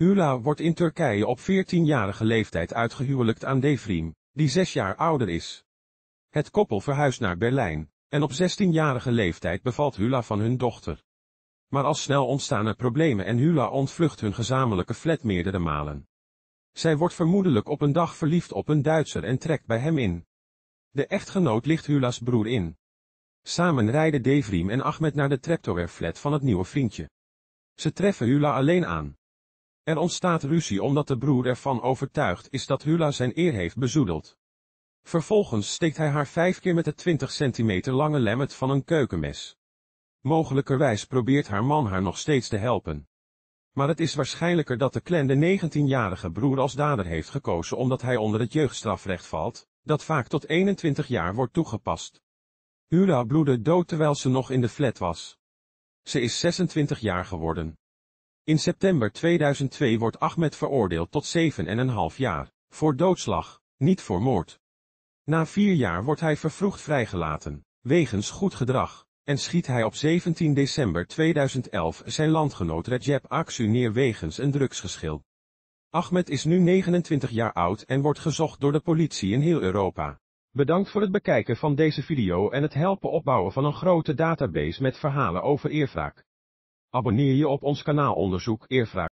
Hula wordt in Turkije op 14-jarige leeftijd uitgehuwelijkt aan Devrim, die zes jaar ouder is. Het koppel verhuist naar Berlijn, en op 16-jarige leeftijd bevalt Hula van hun dochter. Maar al snel ontstaan er problemen en Hula ontvlucht hun gezamenlijke flat meerdere malen. Zij wordt vermoedelijk op een dag verliefd op een Duitser en trekt bij hem in. De echtgenoot ligt Hula's broer in. Samen rijden Devrim en Ahmed naar de treptower flat van het nieuwe vriendje. Ze treffen Hula alleen aan. Er ontstaat ruzie omdat de broer ervan overtuigd is dat Hula zijn eer heeft bezoedeld. Vervolgens steekt hij haar vijf keer met het 20 centimeter lange lemmet van een keukenmes. Mogelijkerwijs probeert haar man haar nog steeds te helpen. Maar het is waarschijnlijker dat de clan de 19-jarige broer als dader heeft gekozen omdat hij onder het jeugdstrafrecht valt, dat vaak tot 21 jaar wordt toegepast. Hula bloedde dood terwijl ze nog in de flat was. Ze is 26 jaar geworden. In september 2002 wordt Ahmed veroordeeld tot 7,5 jaar, voor doodslag, niet voor moord. Na vier jaar wordt hij vervroegd vrijgelaten, wegens goed gedrag, en schiet hij op 17 december 2011 zijn landgenoot Recep Aksu neer wegens een drugsgeschil. Ahmed is nu 29 jaar oud en wordt gezocht door de politie in heel Europa. Bedankt voor het bekijken van deze video en het helpen opbouwen van een grote database met verhalen over eervraag. Abonneer je op ons kanaal Onderzoek Eervraag.